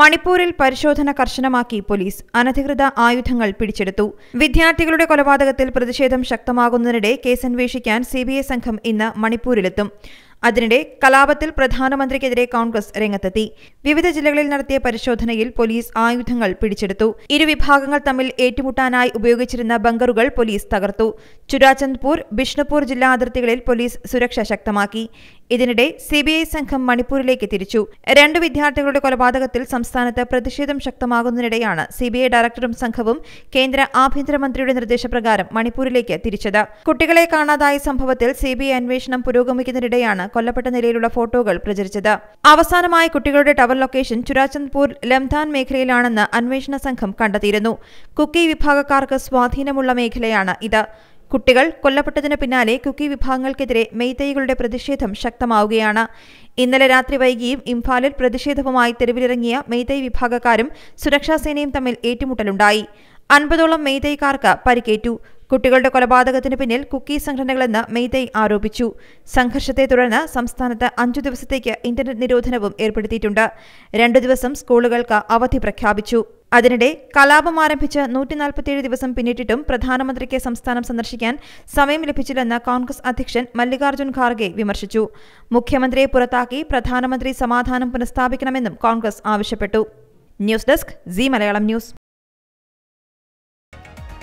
മണിപ്പൂരിൽ പരിശോധന കർശനമാക്കി പോലീസ് അനധികൃത ആയുധങ്ങൾ പിടിച്ചെടുത്തു വിദ്യാർത്ഥികളുടെ കൊലപാതകത്തിൽ പ്രതിഷേധം ശക്തമാകുന്നതിനിടെ കേസന്വേഷിക്കാൻ സി സംഘം ഇന്ന് മണിപ്പൂരിലെത്തും അതിനിടെ കലാപത്തിൽ പ്രധാനമന്ത്രിക്കെതിരെ കോൺഗ്രസ് രംഗത്തെത്തി വിവിധ ജില്ലകളിൽ നടത്തിയ പരിശോധനയിൽ പോലീസ് ആയുധങ്ങൾ പിടിച്ചെടുത്തു ഇരുവിഭാഗങ്ങൾ തമ്മിൽ ഏറ്റുമുട്ടാനായി ഉപയോഗിച്ചിരുന്ന ബങ്കറുകൾ പോലീസ് തകർത്തു ചുരാചന്ദ്പൂർ ബിഷ്ണുപൂർ ജില്ലാ അതിർത്തികളിൽ പോലീസ് സുരക്ഷ ശക്തമാക്കി ഇതിനിടെ സിബിഐ സംഘം മണിപ്പൂരിലേക്ക് തിരിച്ചു രണ്ട് വിദ്യാർത്ഥികളുടെ കൊലപാതകത്തിൽ സംസ്ഥാനത്ത് പ്രതിഷേധം ശക്തമാകുന്നതിനിടെയാണ് സിബിഐ ഡയറക്ടറും സംഘവും കേന്ദ്ര ആഭ്യന്തരമന്ത്രിയുടെ നിർദ്ദേശപ്രകാരം മണിപ്പൂരിലേക്ക് തിരിച്ചത് കുട്ടികളെ കാണാതായ സംഭവത്തിൽ സിബിഐ അന്വേഷണം പുരോഗമിക്കുന്നതിനിടെയാണ് കൊല്ലപ്പെട്ട നിലയിലുള്ള ഫോട്ടോകൾ പ്രചരിച്ചത് അവസാനമായി കുട്ടികളുടെ ടവർ ലൊക്കേഷൻ ചുരാചന്ദ്പൂർ ലംധാൻ മേഖലയിലാണെന്ന് അന്വേഷണ സംഘം കണ്ടെത്തിയിരുന്നു കുക്കി വിഭാഗക്കാർക്ക് സ്വാധീനമുള്ള മേഖലയാണ് ഇത് കുട്ടികൾ കൊല്ലപ്പെട്ടതിന് പിന്നാലെ കുക്കി വിഭാഗങ്ങൾക്കെതിരെ മെയ്തൈകളുടെ പ്രതിഷേധം ശക്തമാവുകയാണ് ഇന്നലെ രാത്രി വൈകിയും ഇംഫാലിൽ പ്രതിഷേധവുമായി തെരുവിലിറങ്ങിയ മെയ്തൈ വിഭാഗക്കാരും സുരക്ഷാസേനയും തമ്മിൽ ഏറ്റുമുട്ടലുണ്ടായി അൻപതോളം മെയ്തൈക്കാർക്ക് പരിക്കേറ്റു കുട്ടികളുടെ കൊലപാതകത്തിന് പിന്നിൽ കുക്കി സംഘടനകളെന്ന് മെയ്തൈ ആരോപിച്ചു സംഘർഷത്തെ തുടർന്ന് സംസ്ഥാനത്ത് അഞ്ചു ദിവസത്തേക്ക് ഇന്റർനെറ്റ് നിരോധനവും ഏർപ്പെടുത്തിയിട്ടുണ്ട് രണ്ടു ദിവസം സ്കൂളുകൾക്ക് അവധി പ്രഖ്യാപിച്ചു അതിനിടെ കലാപം ആരംഭിച്ച് നൂറ്റിനാൽപ്പത്തിയേഴ് ദിവസം പിന്നിട്ടിട്ടും പ്രധാനമന്ത്രിക്ക് സംസ്ഥാനം സന്ദർശിക്കാൻ സമയം ലഭിച്ചില്ലെന്ന് കോൺഗ്രസ് അധ്യക്ഷൻ മല്ലികാർജ്ജുൻ ഖാർഗെ വിമർശിച്ചു മുഖ്യമന്ത്രിയെ പുറത്താക്കി പ്രധാനമന്ത്രി സമാധാനം പുനഃസ്ഥാപിക്കണമെന്നും കോൺഗ്രസ് ആവശ്യപ്പെട്ടു news desk C Malayalam news